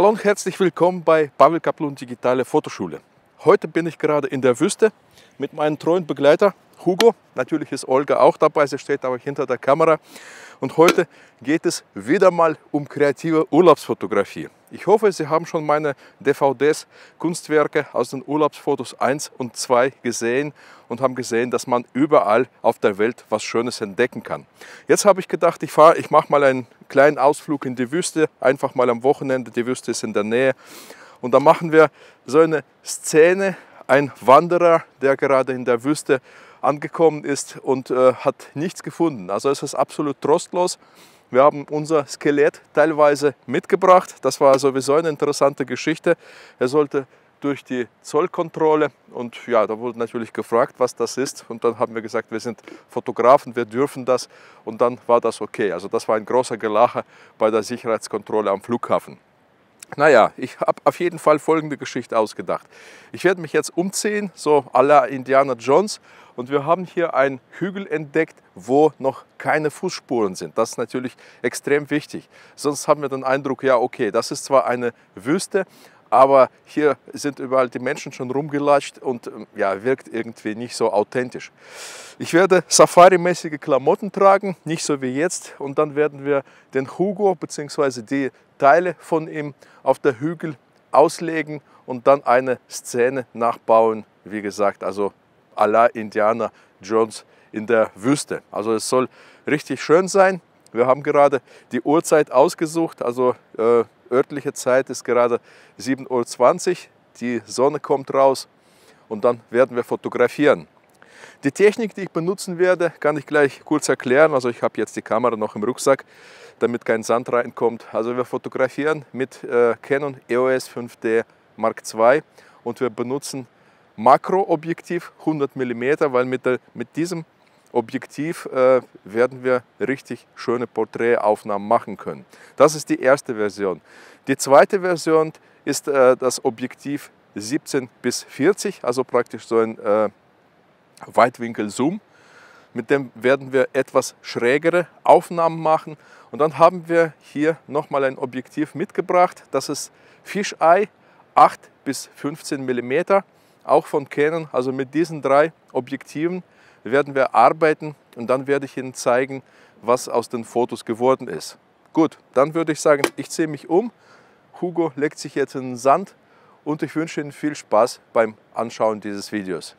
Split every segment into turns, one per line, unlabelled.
Hallo und herzlich willkommen bei Pavel Kaplun Digitale Fotoschule. Heute bin ich gerade in der Wüste mit meinem treuen Begleiter Hugo. Natürlich ist Olga auch dabei, sie steht aber hinter der Kamera. Und heute geht es wieder mal um kreative Urlaubsfotografie. Ich hoffe, Sie haben schon meine DVDs, Kunstwerke aus den Urlaubsfotos 1 und 2 gesehen und haben gesehen, dass man überall auf der Welt was Schönes entdecken kann. Jetzt habe ich gedacht, ich fahre, ich mache mal einen kleinen Ausflug in die Wüste, einfach mal am Wochenende. Die Wüste ist in der Nähe und da machen wir so eine Szene, ein Wanderer, der gerade in der Wüste angekommen ist und äh, hat nichts gefunden. Also es ist absolut trostlos. Wir haben unser Skelett teilweise mitgebracht. Das war sowieso eine interessante Geschichte. Er sollte durch die Zollkontrolle und ja, da wurde natürlich gefragt, was das ist und dann haben wir gesagt, wir sind Fotografen, wir dürfen das und dann war das okay. Also das war ein großer Gelache bei der Sicherheitskontrolle am Flughafen. Naja, ich habe auf jeden Fall folgende Geschichte ausgedacht. Ich werde mich jetzt umziehen, so à la Indiana Jones. Und wir haben hier einen Hügel entdeckt, wo noch keine Fußspuren sind. Das ist natürlich extrem wichtig. Sonst haben wir den Eindruck, ja okay, das ist zwar eine Wüste, aber hier sind überall die Menschen schon rumgelatscht und ähm, ja, wirkt irgendwie nicht so authentisch. Ich werde safarimäßige Klamotten tragen, nicht so wie jetzt und dann werden wir den Hugo bzw. die Teile von ihm auf der Hügel auslegen und dann eine Szene nachbauen. Wie gesagt, also à la Indiana Jones in der Wüste. Also es soll richtig schön sein. Wir haben gerade die Uhrzeit ausgesucht, also äh, örtliche Zeit ist gerade 7.20 Uhr. Die Sonne kommt raus und dann werden wir fotografieren. Die Technik, die ich benutzen werde, kann ich gleich kurz erklären. Also ich habe jetzt die Kamera noch im Rucksack, damit kein Sand reinkommt. Also wir fotografieren mit äh, Canon EOS 5D Mark II und wir benutzen Makroobjektiv 100 mm, weil mit, der, mit diesem Objektiv äh, werden wir richtig schöne Porträtaufnahmen machen können. Das ist die erste Version. Die zweite Version ist äh, das Objektiv 17 bis 40, also praktisch so ein äh, Weitwinkel-Zoom. Mit dem werden wir etwas schrägere Aufnahmen machen. Und dann haben wir hier nochmal ein Objektiv mitgebracht. Das ist Fischei 8 bis 15 mm, auch von Canon. Also mit diesen drei Objektiven werden wir arbeiten und dann werde ich Ihnen zeigen, was aus den Fotos geworden ist. Gut, dann würde ich sagen, ich ziehe mich um. Hugo legt sich jetzt in den Sand und ich wünsche Ihnen viel Spaß beim Anschauen dieses Videos.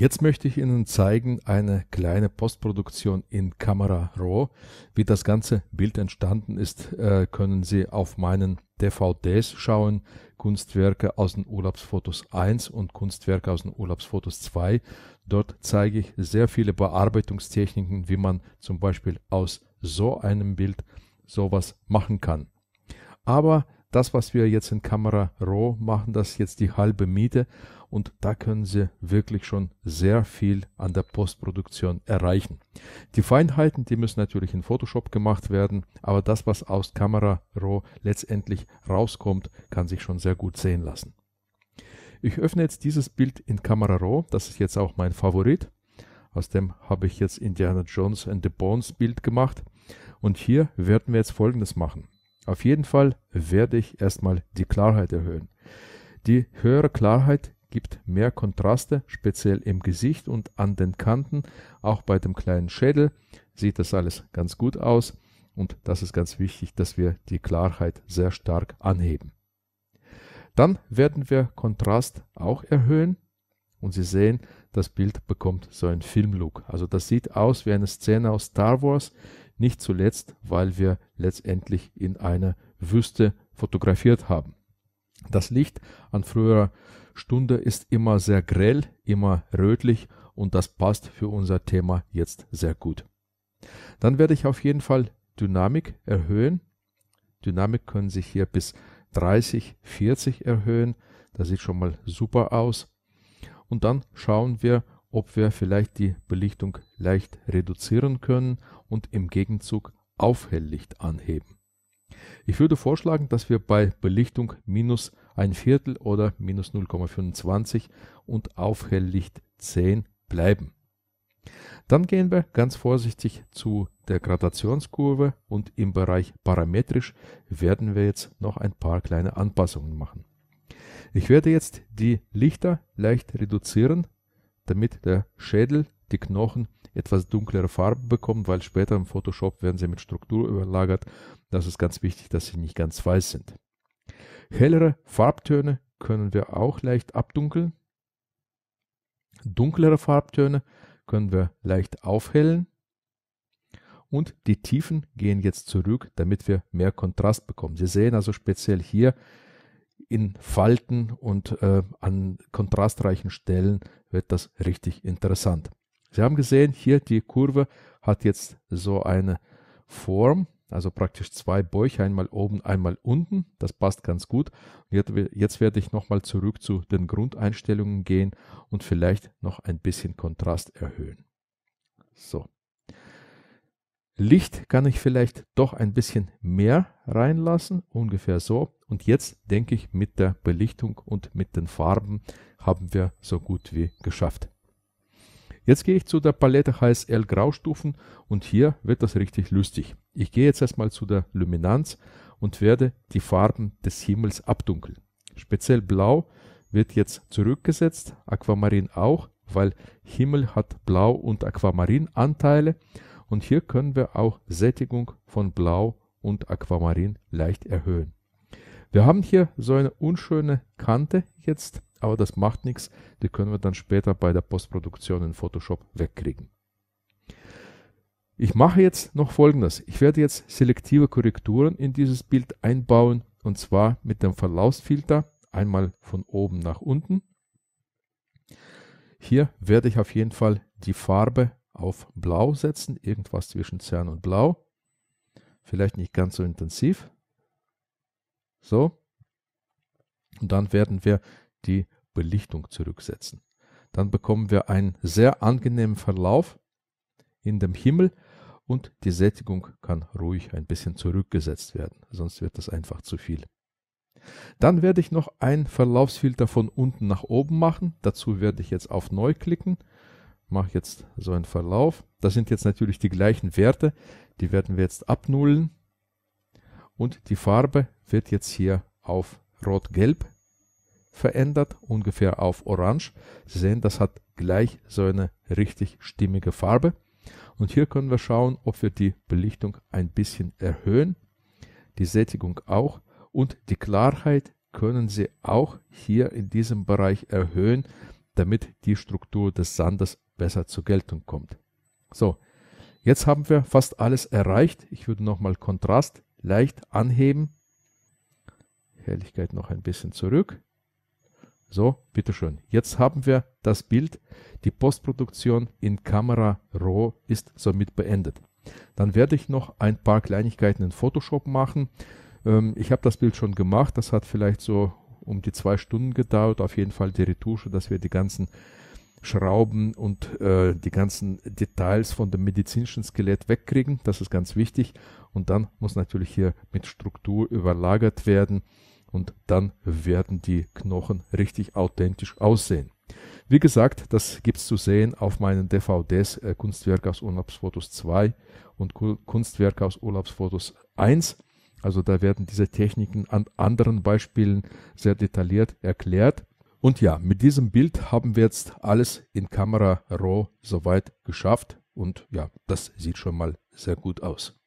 Jetzt möchte ich Ihnen zeigen eine kleine Postproduktion in Kamera Raw. Wie das ganze Bild entstanden ist, äh, können Sie auf meinen DVDs schauen. Kunstwerke aus den Urlaubsfotos 1 und Kunstwerke aus den Urlaubsfotos 2. Dort zeige ich sehr viele Bearbeitungstechniken, wie man zum Beispiel aus so einem Bild sowas machen kann. Aber das, was wir jetzt in Kamera Raw machen, das ist jetzt die halbe Miete und da können Sie wirklich schon sehr viel an der Postproduktion erreichen. Die Feinheiten, die müssen natürlich in Photoshop gemacht werden, aber das, was aus Kamera Raw letztendlich rauskommt, kann sich schon sehr gut sehen lassen. Ich öffne jetzt dieses Bild in Kamera Raw, das ist jetzt auch mein Favorit. Aus dem habe ich jetzt Indiana Jones and the Bones Bild gemacht. Und hier werden wir jetzt folgendes machen. Auf jeden Fall werde ich erstmal die Klarheit erhöhen. Die höhere Klarheit gibt mehr Kontraste, speziell im Gesicht und an den Kanten. Auch bei dem kleinen Schädel sieht das alles ganz gut aus. Und das ist ganz wichtig, dass wir die Klarheit sehr stark anheben. Dann werden wir Kontrast auch erhöhen. Und Sie sehen, das Bild bekommt so einen Filmlook. Also das sieht aus wie eine Szene aus Star Wars. Nicht zuletzt, weil wir letztendlich in einer Wüste fotografiert haben. Das Licht an früherer Stunde ist immer sehr grell, immer rötlich und das passt für unser Thema jetzt sehr gut. Dann werde ich auf jeden Fall Dynamik erhöhen. Dynamik können sich hier bis 30, 40 erhöhen. Das sieht schon mal super aus. Und dann schauen wir, ob wir vielleicht die Belichtung leicht reduzieren können und im Gegenzug Aufhelllicht anheben. Ich würde vorschlagen, dass wir bei Belichtung minus ein Viertel oder minus 0,25 und auf Helllicht 10 bleiben. Dann gehen wir ganz vorsichtig zu der Gradationskurve und im Bereich parametrisch werden wir jetzt noch ein paar kleine Anpassungen machen. Ich werde jetzt die Lichter leicht reduzieren, damit der Schädel, die Knochen etwas dunklere Farbe bekommen, weil später im Photoshop werden sie mit Struktur überlagert. Das ist ganz wichtig, dass sie nicht ganz weiß sind. Hellere Farbtöne können wir auch leicht abdunkeln. Dunklere Farbtöne können wir leicht aufhellen. Und die Tiefen gehen jetzt zurück, damit wir mehr Kontrast bekommen. Sie sehen also speziell hier in Falten und äh, an kontrastreichen Stellen wird das richtig interessant. Sie haben gesehen, hier die Kurve hat jetzt so eine Form also praktisch zwei Bäuche, einmal oben, einmal unten. Das passt ganz gut. Jetzt, werde ich nochmal zurück zu den Grundeinstellungen gehen und vielleicht noch ein bisschen Kontrast erhöhen. So. Licht kann ich vielleicht doch ein bisschen mehr reinlassen, ungefähr so. Und jetzt denke ich, mit der Belichtung und mit den Farben haben wir so gut wie geschafft. Jetzt gehe ich zu der Palette HSL Graustufen und hier wird das richtig lustig. Ich gehe jetzt erstmal zu der Luminanz und werde die Farben des Himmels abdunkeln. Speziell Blau wird jetzt zurückgesetzt, Aquamarin auch, weil Himmel hat Blau- und Aquamarin-Anteile. Und hier können wir auch Sättigung von Blau und Aquamarin leicht erhöhen. Wir haben hier so eine unschöne Kante jetzt aber das macht nichts, die können wir dann später bei der Postproduktion in Photoshop wegkriegen. Ich mache jetzt noch folgendes. Ich werde jetzt selektive Korrekturen in dieses Bild einbauen und zwar mit dem Verlaufsfilter einmal von oben nach unten. Hier werde ich auf jeden Fall die Farbe auf Blau setzen, irgendwas zwischen Cyan und Blau. Vielleicht nicht ganz so intensiv. So. Und dann werden wir die Belichtung zurücksetzen. Dann bekommen wir einen sehr angenehmen Verlauf in dem Himmel und die Sättigung kann ruhig ein bisschen zurückgesetzt werden, sonst wird das einfach zu viel. Dann werde ich noch einen Verlaufsfilter von unten nach oben machen. Dazu werde ich jetzt auf Neu klicken, mache jetzt so einen Verlauf. Das sind jetzt natürlich die gleichen Werte, die werden wir jetzt abnullen und die Farbe wird jetzt hier auf Rot-Gelb verändert, ungefähr auf orange. Sie sehen, das hat gleich so eine richtig stimmige Farbe. Und hier können wir schauen, ob wir die Belichtung ein bisschen erhöhen, die Sättigung auch und die Klarheit können Sie auch hier in diesem Bereich erhöhen, damit die Struktur des Sandes besser zur Geltung kommt. So, jetzt haben wir fast alles erreicht. Ich würde nochmal Kontrast leicht anheben. Helligkeit noch ein bisschen zurück. So, bitteschön. Jetzt haben wir das Bild. Die Postproduktion in Kamera Raw ist somit beendet. Dann werde ich noch ein paar Kleinigkeiten in Photoshop machen. Ähm, ich habe das Bild schon gemacht. Das hat vielleicht so um die zwei Stunden gedauert. Auf jeden Fall die Retusche, dass wir die ganzen Schrauben und äh, die ganzen Details von dem medizinischen Skelett wegkriegen. Das ist ganz wichtig. Und dann muss natürlich hier mit Struktur überlagert werden und dann werden die Knochen richtig authentisch aussehen. Wie gesagt, das gibt's zu sehen auf meinen DVDs äh, Kunstwerk aus Urlaubsfotos 2 und Kunstwerk aus Urlaubsfotos 1. Also da werden diese Techniken an anderen Beispielen sehr detailliert erklärt. Und ja, mit diesem Bild haben wir jetzt alles in Kamera Raw soweit geschafft. Und ja, das sieht schon mal sehr gut aus.